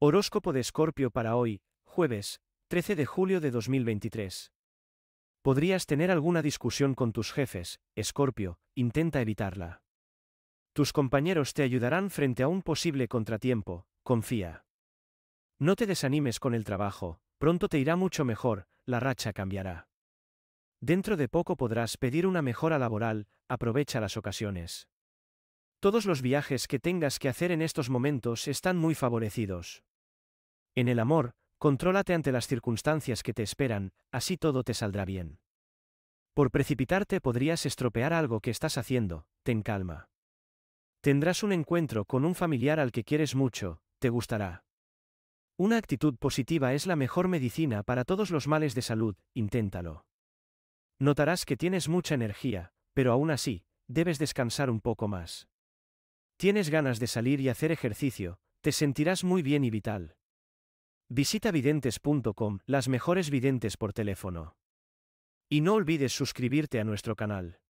Horóscopo de Escorpio para hoy, jueves, 13 de julio de 2023. Podrías tener alguna discusión con tus jefes, Escorpio, intenta evitarla. Tus compañeros te ayudarán frente a un posible contratiempo, confía. No te desanimes con el trabajo, pronto te irá mucho mejor, la racha cambiará. Dentro de poco podrás pedir una mejora laboral, aprovecha las ocasiones. Todos los viajes que tengas que hacer en estos momentos están muy favorecidos. En el amor, contrólate ante las circunstancias que te esperan, así todo te saldrá bien. Por precipitarte podrías estropear algo que estás haciendo, ten calma. Tendrás un encuentro con un familiar al que quieres mucho, te gustará. Una actitud positiva es la mejor medicina para todos los males de salud, inténtalo. Notarás que tienes mucha energía, pero aún así, debes descansar un poco más. Tienes ganas de salir y hacer ejercicio, te sentirás muy bien y vital. Visita videntes.com, las mejores videntes por teléfono. Y no olvides suscribirte a nuestro canal.